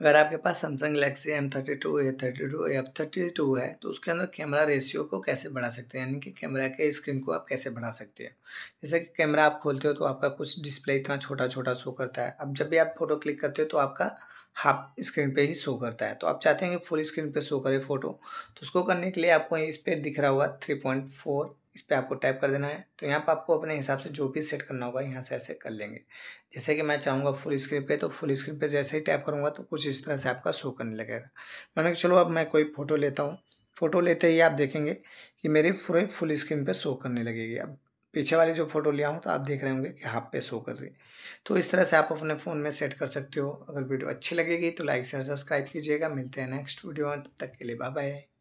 अगर आपके पास Samsung Galaxy M thirty two A thirty two F thirty two है तो उसके अंदर कैमरा रेशियो को कैसे बढ़ा सकते हैं यानी कि कैमरा के स्क्रीन को आप कैसे बढ़ा सकते हैं जैसे कि कैमरा आप खोलते हो तो आपका कुछ डिस्प्ले इतना छोटा छोटा शो करता है अब जब भी आप फोटो क्लिक करते हो तो आपका हाफ स्क्रीन पे ही शो करता है तो आप चाहते हैं कि फुल स्क्रीन पे शो करे फोटो तो उसको करने के लिए आपको इस पर दिख रहा होगा थ्री पॉइंट फोर इस पर आपको टाइप कर देना है तो यहाँ पर आपको अपने हिसाब से जो भी सेट करना होगा यहाँ से ऐसे कर लेंगे जैसे कि मैं चाहूँगा फुल स्क्रीन पे तो फुल स्क्रीन पे जैसे ही टाइप करूँगा तो कुछ इस तरह से आपका शो करने लगेगा मैंने चलो अब मैं कोई फ़ोटो लेता हूँ फ़ोटो लेते ही आप देखेंगे कि मेरे पूरे फुल स्क्रीन पर शो करने लगेगी अब पीछे वाली जो फ़ोटो लिया हूँ तो आप देख रहे होंगे कि हाफ पे शो कर रही तो इस तरह से आप अपने फ़ोन में सेट कर सकते हो अगर वीडियो अच्छी लगेगी तो लाइक शेयर सब्सक्राइब कीजिएगा मिलते हैं नेक्स्ट वीडियो में तब तक के लिए बाय बाय